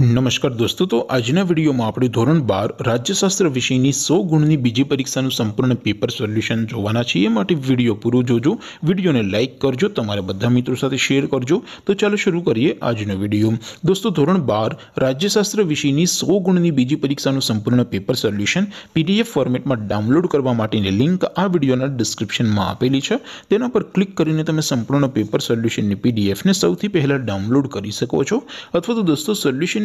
નમસ્કાર દોસ્તો તો આજના વિડીયોમાં આપણે ધોરણ બાર રાજ્યશાસ્ત્ર વિષયની સો ગુણની બીજી પરીક્ષાનું સંપૂર્ણ પેપર સોલ્યુશન જોવાના છીએ એ માટે વિડીયો પૂરો જોજો વિડીયોને લાઇક કરજો તમારા બધા મિત્રો સાથે શેર કરજો તો ચાલો શરૂ કરીએ આજનો વિડીયો દોસ્તો ધોરણ બાર રાજ્યશાસ્ત્ર વિષયની સો ગુણની બીજી પરીક્ષાનું સંપૂર્ણ પેપર સોલ્યુશન પીડીએફ ફોર્મેટમાં ડાઉનલોડ કરવા માટેની લિંક આ વિડીયોના ડિસ્ક્રિપ્શનમાં આપેલી છે તેના પર ક્લિક કરીને તમે સંપૂર્ણ પેપર સોલ્યુશનની પીડીએફને સૌથી પહેલાં ડાઉનલોડ કરી શકો છો અથવા તો દોસ્તો સોલ્યુશન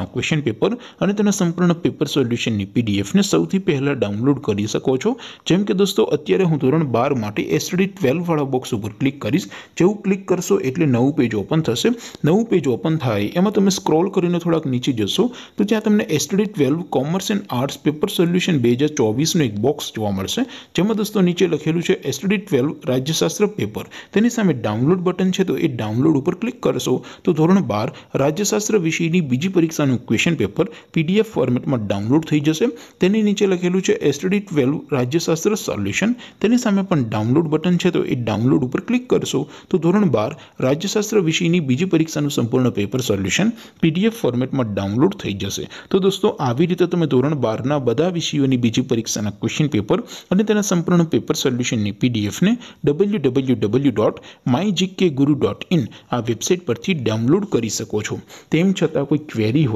क्वेश्चन पेपर અને તેનો સંપૂર્ણ પેપર સોલ્યુશન ની પીડીએફ ને સૌથી પહેલા ડાઉનલોડ કરી શકો છો જેમ કે દોસ્તો અત્યારે હું ધોરણ 12 માટે STD 12 વાળો બોક્સ ઉપર ક્લિક કરીશ જે હું ક્લિક કરશો એટલે નવું પેજ ઓપન થશે નવું પેજ ઓપન થાય એમાં તમે સ્ક્રોલ કરીને થોડક નીચે જશો તો ત્યાં તમને STD 12 commerce and arts paper solution 2024 નો એક બોક્સ જોવા મળશે જેમ કે દોસ્તો નીચે લખેલું છે STD 12 રાજ્યશાસ્ત્ર પેપર તેની સામે ડાઉનલોડ બટન છે તો એ ડાઉનલોડ ઉપર ક્લિક કરશો તો ધોરણ 12 રાજ્યશાસ્ત્ર વિષયની બીજી પરીક્ષા क्वेश्चन पेपर पीडीएफ फॉर्मेट માં ડાઉનલોડ થઈ જશે તેની નીચે લખેલું છે STD 12 નું રાજ્યશાસ્ત્ર સોલ્યુશન તેની સામે આપણ ડાઉનલોડ બટન છે તો એ ડાઉનલોડ ઉપર ક્લિક કરશો તો ધોરણ 12 રાજ્યશાસ્ત્ર વિષયની બીજી પરીક્ષાનું સંપૂર્ણ પેપર સોલ્યુશન પીડીએફ ફોર્મેટમાં ડાઉનલોડ થઈ જશે તો દોસ્તો આવી રીતે તમે ધોરણ 12 ના બધા વિષયોની બીજી પરીક્ષાના ક્વેશ્ચન પેપર અને તેના સંપૂર્ણ પેપર સોલ્યુશનની પીડીએફ ને www.mygkguru.in આ વેબસાઈટ પરથી ડાઉનલોડ કરી શકો છો તેમ છતાં કોઈ ક્વેરી